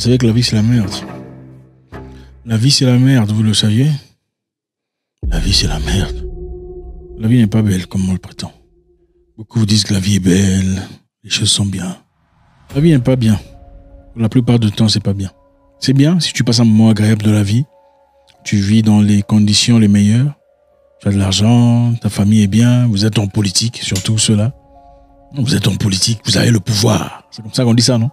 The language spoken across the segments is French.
Vous savez que la vie, c'est la merde. La vie, c'est la merde, vous le saviez La vie, c'est la merde. La vie n'est pas belle, comme on le prétend. Beaucoup vous disent que la vie est belle, les choses sont bien. La vie n'est pas bien. la plupart du temps, c'est pas bien. C'est bien si tu passes un moment agréable de la vie, tu vis dans les conditions les meilleures, tu as de l'argent, ta famille est bien, vous êtes en politique, surtout cela. Vous êtes en politique, vous avez le pouvoir. C'est comme ça qu'on dit ça, non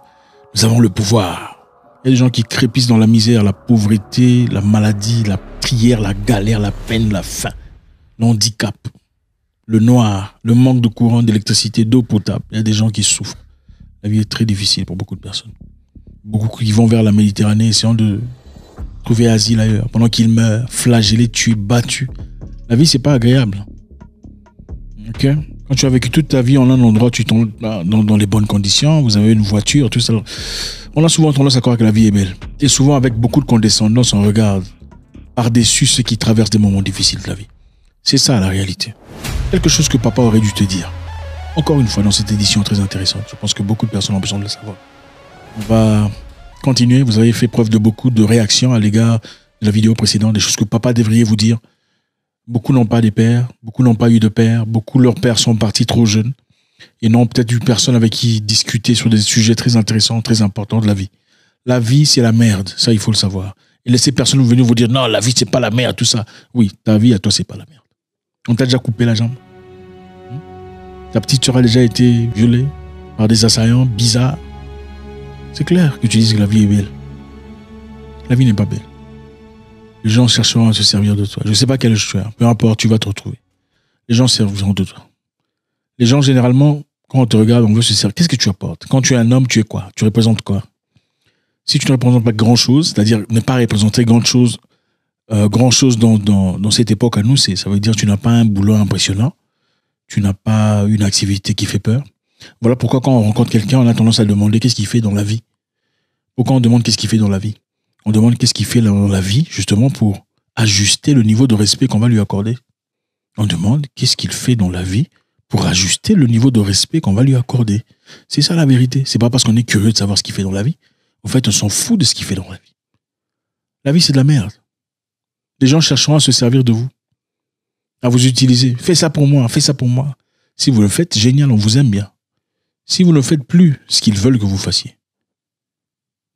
Nous avons le pouvoir. Il y a des gens qui crépissent dans la misère, la pauvreté, la maladie, la prière, la galère, la peine, la faim, l'handicap, le noir, le manque de courant, d'électricité, d'eau potable. Il y a des gens qui souffrent. La vie est très difficile pour beaucoup de personnes. Beaucoup qui vont vers la Méditerranée essayant de trouver asile ailleurs, pendant qu'ils meurent, flagellés, tués, battus. La vie, c'est pas agréable. Ok quand tu as vécu toute ta vie en un endroit, tu tombes dans, les bonnes conditions, vous avez une voiture, tout ça. On a souvent tendance à croire que la vie est belle. Et souvent, avec beaucoup de condescendance, on regarde par-dessus ceux qui traversent des moments difficiles de la vie. C'est ça la réalité. Quelque chose que papa aurait dû te dire. Encore une fois, dans cette édition très intéressante, je pense que beaucoup de personnes ont besoin de le savoir. On va continuer. Vous avez fait preuve de beaucoup de réactions à l'égard de la vidéo précédente, des choses que papa devrait vous dire. Beaucoup n'ont pas des pères, beaucoup n'ont pas eu de père, beaucoup leurs pères sont partis trop jeunes et n'ont peut-être eu personne avec qui discuter sur des sujets très intéressants, très importants de la vie. La vie, c'est la merde, ça il faut le savoir. Et laissez personne venir vous dire non, la vie c'est pas la merde, tout ça. Oui, ta vie à toi c'est pas la merde. On t'a déjà coupé la jambe. Hmm? Ta petite sœur a déjà été violée par des assaillants bizarres. C'est clair que tu dis que la vie est belle. La vie n'est pas belle. Les gens chercheront à se servir de toi. Je ne sais pas quel âge tu Peu importe, tu vas te retrouver. Les gens serviront de toi. Les gens, généralement, quand on te regarde, on veut se servir. Qu'est-ce que tu apportes Quand tu es un homme, tu es quoi Tu représentes quoi Si tu ne représentes pas grand-chose, c'est-à-dire ne pas représenter grand-chose euh, grand-chose dans, dans, dans, cette époque à nous, c'est ça veut dire que tu n'as pas un boulot impressionnant, tu n'as pas une activité qui fait peur. Voilà pourquoi quand on rencontre quelqu'un, on a tendance à demander qu'est-ce qu'il fait dans la vie. Pourquoi on demande qu'est-ce qu'il fait dans la vie on demande qu'est-ce qu'il fait dans la vie, justement, pour ajuster le niveau de respect qu'on va lui accorder. On demande qu'est-ce qu'il fait dans la vie pour ajuster le niveau de respect qu'on va lui accorder. C'est ça la vérité. C'est pas parce qu'on est curieux de savoir ce qu'il fait dans la vie. En fait, on s'en fout de ce qu'il fait dans la vie. La vie, c'est de la merde. Les gens chercheront à se servir de vous, à vous utiliser. Fais ça pour moi, fais ça pour moi. Si vous le faites, génial, on vous aime bien. Si vous ne faites plus ce qu'ils veulent que vous fassiez,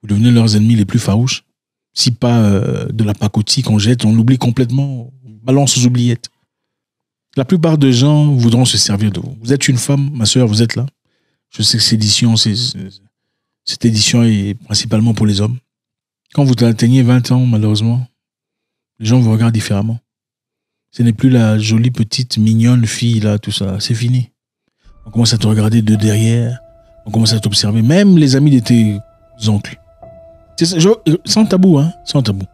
vous devenez leurs ennemis les plus farouches si pas euh, de la pacotille qu'on jette, on l'oublie complètement, on balance aux oubliettes. La plupart des gens voudront se servir de vous. Vous êtes une femme, ma soeur, vous êtes là. Je sais que cette édition, cette édition est principalement pour les hommes. Quand vous atteignez 20 ans, malheureusement, les gens vous regardent différemment. Ce n'est plus la jolie petite mignonne fille là, tout ça. C'est fini. On commence à te regarder de derrière. On commence à t'observer. Même les amis de tes oncles sans tabou, hein, sans tabou.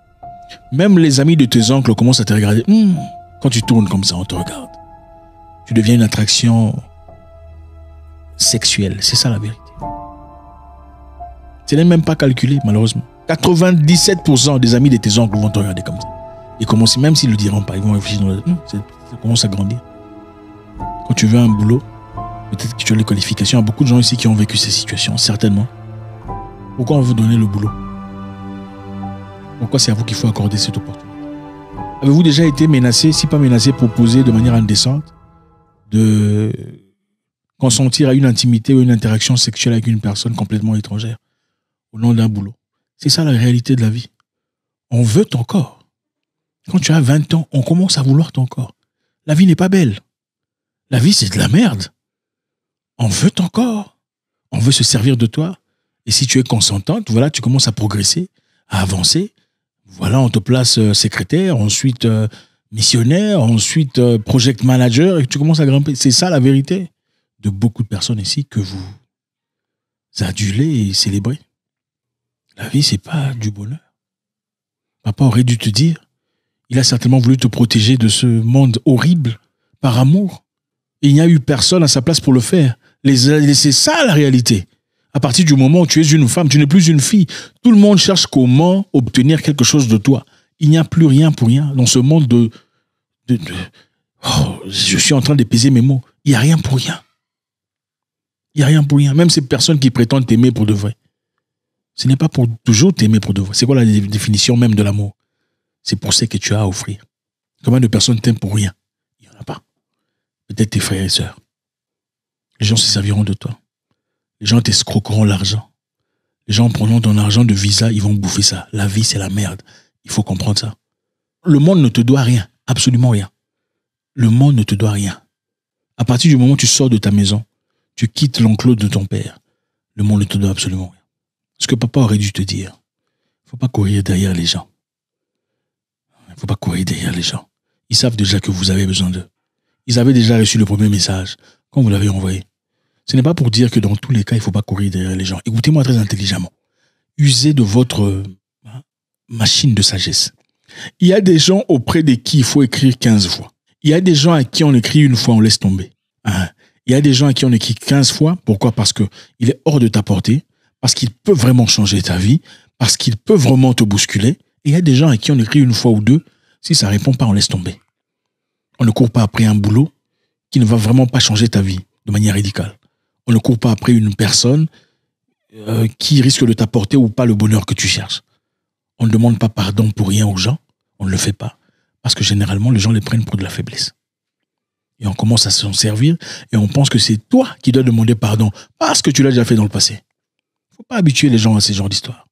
Même les amis de tes oncles commencent à te regarder. Hmm, quand tu tournes comme ça, on te regarde. Tu deviens une attraction sexuelle. C'est ça la vérité. Ce n'est même pas calculé, malheureusement. 97% des amis de tes oncles vont te regarder comme ça. et commencent, même s'ils ne le diront pas, ils vont réfléchir. Hmm, ça commence à grandir. Quand tu veux un boulot, peut-être que tu as les qualifications. Il y a beaucoup de gens ici qui ont vécu ces situations, certainement. Pourquoi on veut donner le boulot pourquoi c'est à vous qu'il faut accorder cette opportunité Avez-vous déjà été menacé, si pas menacé, proposé de manière indécente de consentir à une intimité ou une interaction sexuelle avec une personne complètement étrangère au nom d'un boulot C'est ça la réalité de la vie. On veut ton corps. Quand tu as 20 ans, on commence à vouloir ton corps. La vie n'est pas belle. La vie, c'est de la merde. On veut ton corps. On veut se servir de toi. Et si tu es consentante, voilà, tu commences à progresser, à avancer, voilà, on te place euh, secrétaire, ensuite euh, missionnaire, ensuite euh, project manager, et tu commences à grimper. C'est ça la vérité de beaucoup de personnes ici que vous adulez et célébrez. La vie, c'est pas du bonheur. Papa aurait dû te dire, il a certainement voulu te protéger de ce monde horrible par amour. il n'y a eu personne à sa place pour le faire. C'est ça la réalité. À partir du moment où tu es une femme, tu n'es plus une fille. Tout le monde cherche comment obtenir quelque chose de toi. Il n'y a plus rien pour rien dans ce monde de... Oh, je suis en train d'épaiser mes mots. Il n'y a rien pour rien. Il n'y a rien pour rien. Même ces personnes qui prétendent t'aimer pour de vrai. Ce n'est pas pour toujours t'aimer pour de vrai. C'est quoi la définition même de l'amour C'est pour ce que tu as à offrir. Combien de personnes t'aiment pour rien Il n'y en a pas. Peut-être tes frères et sœurs. Les gens se serviront de toi. Les gens t'escroqueront l'argent. Les gens prendront ton argent de visa, ils vont bouffer ça. La vie, c'est la merde. Il faut comprendre ça. Le monde ne te doit rien, absolument rien. Le monde ne te doit rien. À partir du moment où tu sors de ta maison, tu quittes l'enclos de ton père, le monde ne te doit absolument rien. Ce que papa aurait dû te dire, il faut pas courir derrière les gens. Il faut pas courir derrière les gens. Ils savent déjà que vous avez besoin d'eux. Ils avaient déjà reçu le premier message quand vous l'avez envoyé. Ce n'est pas pour dire que dans tous les cas, il ne faut pas courir derrière les gens. Écoutez-moi très intelligemment. Usez de votre euh, machine de sagesse. Il y a des gens auprès de qui il faut écrire 15 fois. Il y a des gens à qui on écrit une fois, on laisse tomber. Hein. Il y a des gens à qui on écrit 15 fois. Pourquoi Parce qu'il est hors de ta portée, parce qu'il peut vraiment changer ta vie, parce qu'il peut vraiment te bousculer. Et il y a des gens à qui on écrit une fois ou deux. Si ça répond pas, on laisse tomber. On ne court pas après un boulot qui ne va vraiment pas changer ta vie de manière radicale. On ne court pas après une personne euh, qui risque de t'apporter ou pas le bonheur que tu cherches. On ne demande pas pardon pour rien aux gens. On ne le fait pas. Parce que généralement, les gens les prennent pour de la faiblesse. Et on commence à s'en servir et on pense que c'est toi qui dois demander pardon parce que tu l'as déjà fait dans le passé. Il faut pas habituer les gens à ces genres d'histoires.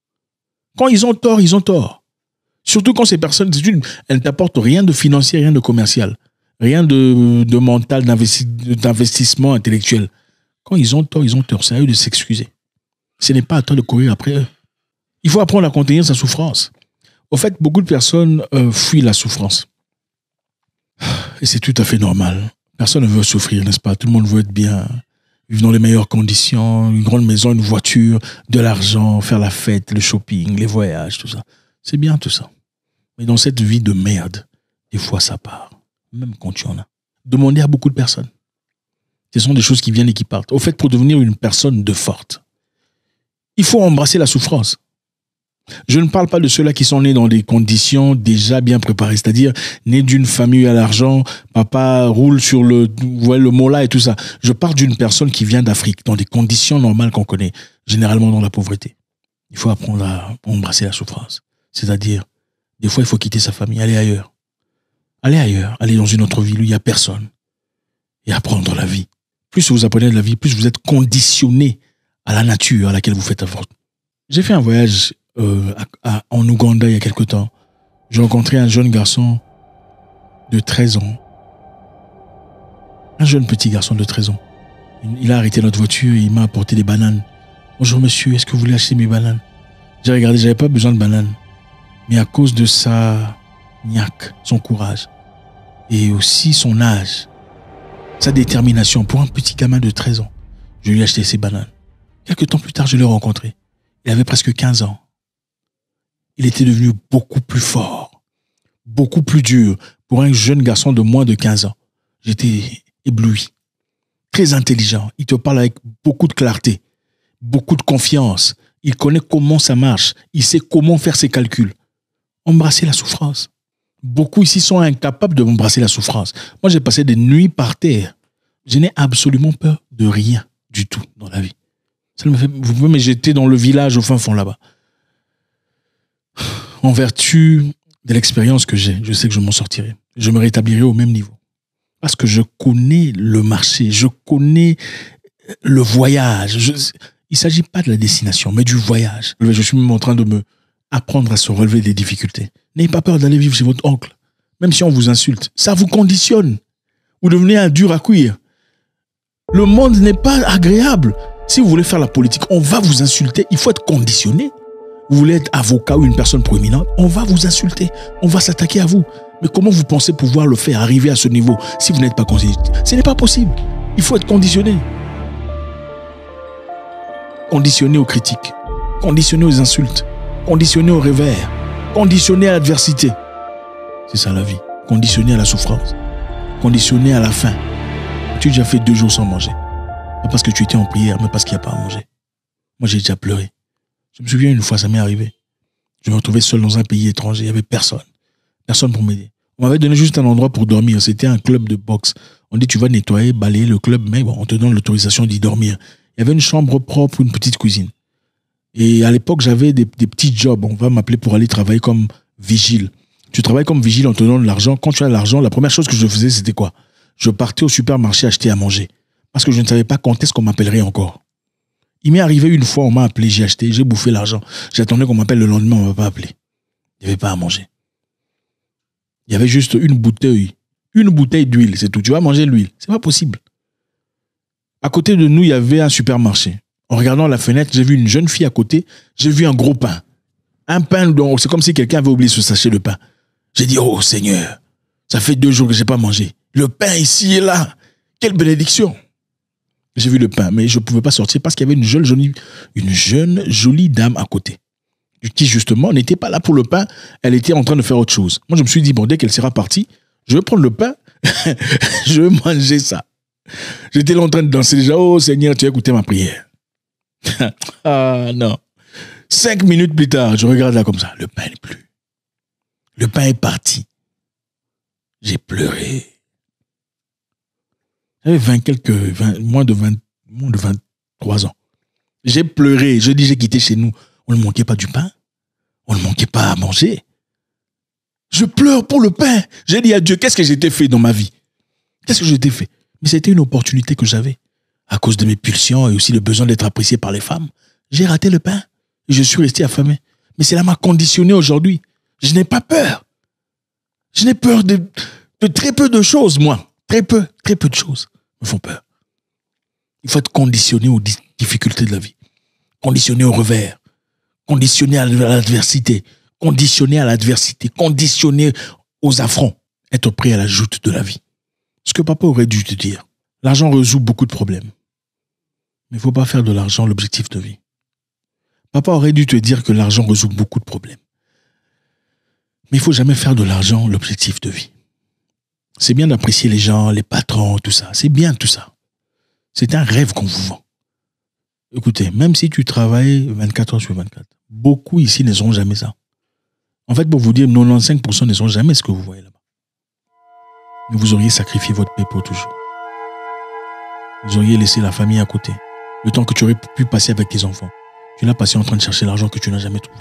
Quand ils ont tort, ils ont tort. Surtout quand ces personnes, elles ne t'apportent rien de financier, rien de commercial, rien de mental, d'investissement intellectuel. Quand ils ont tort, ils ont tort. C'est à eux de s'excuser. Ce n'est pas à toi de courir après eux. Il faut apprendre à contenir sa souffrance. Au fait, beaucoup de personnes euh, fuient la souffrance. Et c'est tout à fait normal. Personne ne veut souffrir, n'est-ce pas Tout le monde veut être bien, vivre dans les meilleures conditions, une grande maison, une voiture, de l'argent, faire la fête, le shopping, les voyages, tout ça. C'est bien tout ça. Mais dans cette vie de merde, des fois ça part, même quand tu en as. Demandez à beaucoup de personnes. Ce sont des choses qui viennent et qui partent. Au fait, pour devenir une personne de forte, il faut embrasser la souffrance. Je ne parle pas de ceux-là qui sont nés dans des conditions déjà bien préparées, c'est-à-dire nés d'une famille à l'argent, papa roule sur le, ouais, le et tout ça. Je parle d'une personne qui vient d'Afrique, dans des conditions normales qu'on connaît, généralement dans la pauvreté. Il faut apprendre à embrasser la souffrance. C'est-à-dire, des fois, il faut quitter sa famille, aller ailleurs. Aller ailleurs, aller dans une autre ville où il n'y a personne et apprendre la vie plus vous apprenez de la vie, plus vous êtes conditionné à la nature à laquelle vous faites face. J'ai fait un voyage euh, en Ouganda il y a quelque temps. J'ai rencontré un jeune garçon de 13 ans. Un jeune petit garçon de 13 ans. Il, a arrêté notre voiture et il m'a apporté des bananes. Bonjour monsieur, est-ce que vous voulez acheter mes bananes J'ai regardé, j'avais pas besoin de bananes. Mais à cause de sa niaque, son courage, et aussi son âge, sa détermination pour un petit gamin de 13 ans. Je lui ai acheté ses bananes. Quelque temps plus tard, je l'ai rencontré. Il avait presque 15 ans. Il était devenu beaucoup plus fort, beaucoup plus dur pour un jeune garçon de moins de 15 ans. J'étais ébloui. Très intelligent. Il te parle avec beaucoup de clarté, beaucoup de confiance. Il connaît comment ça marche. Il sait comment faire ses calculs. Embrasser la souffrance. Beaucoup ici sont incapables de la souffrance. Moi, j'ai passé des nuits par terre je n'ai absolument peur de rien du tout dans la vie. Ça me fait, vous pouvez me jeter dans le village au fin fond là-bas. En vertu de l'expérience que j'ai, je sais que je m'en sortirai. Je me rétablirai au même niveau. Parce que je connais le marché, je connais le voyage. il ne s'agit pas de la destination, mais du voyage. Je suis même en train de me apprendre à se relever des difficultés. N'ayez pas peur d'aller vivre chez votre oncle. Même si on vous insulte, ça vous conditionne. Vous devenez un dur à cuire. Le monde n'est pas agréable. Si vous voulez faire la politique, on va vous insulter. Il faut être conditionné. Vous voulez être avocat ou une personne proéminente, on va vous insulter. On va s'attaquer à vous. Mais comment vous pensez pouvoir le faire arriver à ce niveau si vous n'êtes pas conditionné Ce n'est pas possible. Il faut être conditionné. Conditionné aux critiques, conditionné aux insultes, conditionné au revers, conditionné à l'adversité. C'est ça la vie. Conditionné à la souffrance, conditionné à la faim, tu as déjà fait deux jours sans manger. Pas parce que tu étais en prière, mais parce qu'il n'y a pas à manger. Moi, j'ai déjà pleuré. Je me souviens une fois, ça m'est arrivé. Je me retrouvais seul dans un pays étranger. Il n'y avait personne. Personne pour m'aider. On m'avait donné juste un endroit pour dormir. C'était un club de boxe. On dit, tu vas nettoyer, balayer le club, mais bon, on te donne l'autorisation d'y dormir. Il y avait une chambre propre, une petite cuisine. Et à l'époque, j'avais des, petits jobs. On va m'appeler pour aller travailler comme vigile. Tu travailles comme vigile en te donnant de l'argent. Quand tu as l'argent, la première chose que je faisais, c'était quoi je partais au supermarché acheter à manger parce que je ne savais pas quand est-ce qu'on m'appellerait encore. Il m'est arrivé une fois, on m'a appelé, j'ai acheté, j'ai bouffé l'argent. J'attendais qu'on m'appelle le lendemain, on ne m'a pas appelé. Il n'y avait pas à manger. Il y avait juste une bouteille. Une bouteille d'huile, c'est tout. Tu vas manger l'huile. C'est pas possible. À côté de nous, il y avait un supermarché. En regardant la fenêtre, j'ai vu une jeune fille à côté. J'ai vu un gros pain. Un pain dont c'est comme si quelqu'un avait oublié ce sachet de pain. J'ai dit, oh Seigneur, ça fait deux jours que je n'ai pas mangé. Le pain ici et là. Quelle bénédiction. J'ai vu le pain, mais je ne pouvais pas sortir parce qu'il y avait une jeune, jolie, une jeune, jolie dame à côté qui justement n'était pas là pour le pain, elle était en train de faire autre chose. Moi, je me suis dit, bon, dès qu'elle sera partie, je vais prendre le pain, je vais manger ça. J'étais là en train de danser déjà, oh Seigneur, tu as écouté ma prière. ah non. Cinq minutes plus tard, je regarde là comme ça, le pain n'est plus. Le pain est parti. J'ai pleuré. J'avais 20 quelques, 20, moins, de 20, de 23 ans. J'ai pleuré. Je dis, j'ai quitté chez nous. On ne manquait pas du pain. On ne manquait pas à manger. Je pleure pour le pain. J'ai dit à Dieu, qu'est-ce que j'étais fait dans ma vie Qu'est-ce que j'étais fait Mais c'était une opportunité que j'avais. À cause de mes pulsions et aussi le besoin d'être apprécié par les femmes, j'ai raté le pain. je suis resté affamé. Mais cela m'a conditionné aujourd'hui. Je n'ai pas peur. Je n'ai peur de très peu de choses, moi. Très peu, très peu de choses me font peur. Il faut être conditionné aux difficultés de la vie, conditionné au revers, conditionné à l'adversité, conditionné à l'adversité, conditionné aux affronts, être prêt à la joute de la vie. Ce que papa aurait dû te dire, l'argent résout beaucoup de problèmes. Mais il ne faut pas faire de l'argent l'objectif de vie. Papa aurait dû te dire que l'argent résout beaucoup de problèmes. Mais il faut jamais faire de l'argent l'objectif de vie. C'est bien d'apprécier les gens, les patrons, tout ça. C'est bien tout ça. C'est un rêve qu'on vous vend. Écoutez, même si tu travailles 24 heures sur 24, beaucoup ici ne jamais ça. En fait, pour vous dire, 95% ne sont jamais ce que vous voyez là-bas. Vous auriez sacrifié votre paix pour toujours. Vous auriez laissé la famille à côté. Le temps que tu aurais pu passer avec tes enfants. Tu l'as passé en train de chercher l'argent que tu n'as jamais trouvé.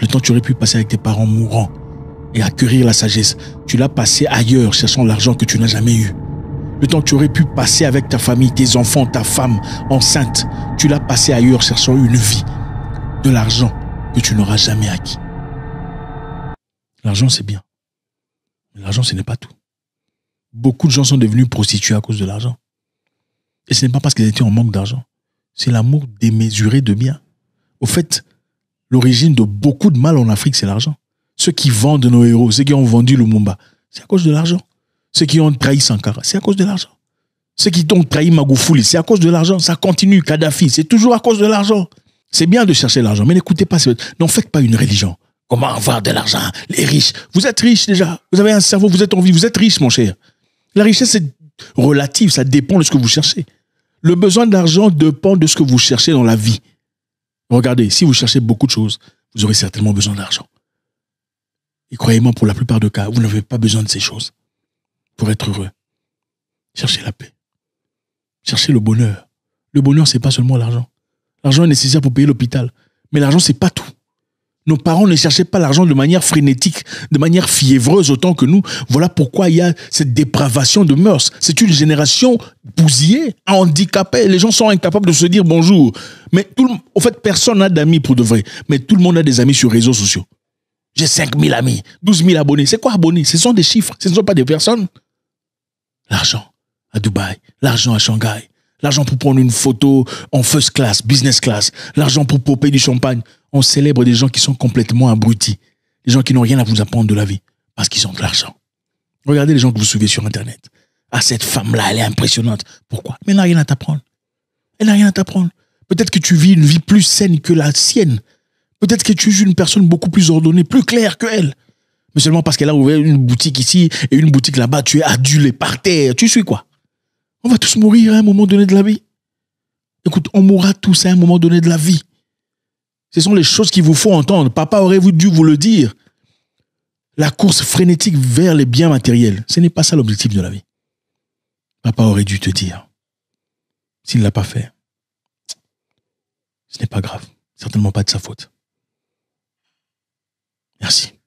Le temps que tu aurais pu passer avec tes parents mourants et acquérir la sagesse. Tu l'as passé ailleurs, cherchant l'argent que tu n'as jamais eu. Le temps que tu aurais pu passer avec ta famille, tes enfants, ta femme enceinte, tu l'as passé ailleurs, cherchant une vie, de l'argent que tu n'auras jamais acquis. L'argent, c'est bien. Mais l'argent, ce n'est pas tout. Beaucoup de gens sont devenus prostitués à cause de l'argent. Et ce n'est pas parce qu'ils étaient en manque d'argent. C'est l'amour démesuré de bien. Au fait, l'origine de beaucoup de mal en Afrique, c'est l'argent ceux qui vendent nos héros, ceux qui ont vendu le Mumba, c'est à cause de l'argent. Ceux qui ont trahi Sankara, c'est à cause de l'argent. Ceux qui ont trahi Magoufouli, c'est à cause de l'argent. Ça continue, Kadhafi, c'est toujours à cause de l'argent. C'est bien de chercher l'argent, mais n'écoutez pas, n'en faites pas une religion. Comment avoir de l'argent Les riches. Vous êtes riches déjà. Vous avez un cerveau, vous êtes en vie, vous êtes riche, mon cher. La richesse est relative, ça dépend de ce que vous cherchez. Le besoin d'argent dépend de ce que vous cherchez dans la vie. Regardez, si vous cherchez beaucoup de choses, vous aurez certainement besoin d'argent. Et croyez-moi, pour la plupart de cas, vous n'avez pas besoin de ces choses pour être heureux. Cherchez la paix. Cherchez le bonheur. Le bonheur, n'est pas seulement l'argent. L'argent est nécessaire pour payer l'hôpital. Mais l'argent, n'est pas tout. Nos parents ne cherchaient pas l'argent de manière frénétique, de manière fiévreuse autant que nous. Voilà pourquoi il y a cette dépravation de mœurs. C'est une génération bousillée, handicapée. Les gens sont incapables de se dire bonjour. Mais tout, au fait, personne n'a d'amis pour de vrai. Mais tout le monde a des amis sur les réseaux sociaux. J'ai 5 000 amis, 12 000 abonnés. C'est quoi abonnés Ce sont des chiffres, ce ne sont pas des personnes. L'argent à Dubaï, l'argent à Shanghai, l'argent pour prendre une photo en first class, business class, l'argent pour popper du champagne. On célèbre des gens qui sont complètement abrutis, des gens qui n'ont rien à vous apprendre de la vie parce qu'ils ont de l'argent. Regardez les gens que vous suivez sur Internet. Ah, cette femme-là, elle est impressionnante. Pourquoi Mais elle n'a rien à t'apprendre. Elle n'a rien à t'apprendre. Peut-être que tu vis une vie plus saine que la sienne. Peut-être que tu es une personne beaucoup plus ordonnée, plus claire que elle. Mais seulement parce qu'elle a ouvert une boutique ici et une boutique là-bas, tu es adulé par terre. Tu suis quoi On va tous mourir à un moment donné de la vie. Écoute, on mourra tous à un moment donné de la vie. Ce sont les choses qu'il vous faut entendre. Papa aurait dû vous le dire. La course frénétique vers les biens matériels, ce n'est pas ça l'objectif de la vie. Papa aurait dû te dire. S'il ne l'a pas fait, ce n'est pas grave. Certainement pas de sa faute. Merci.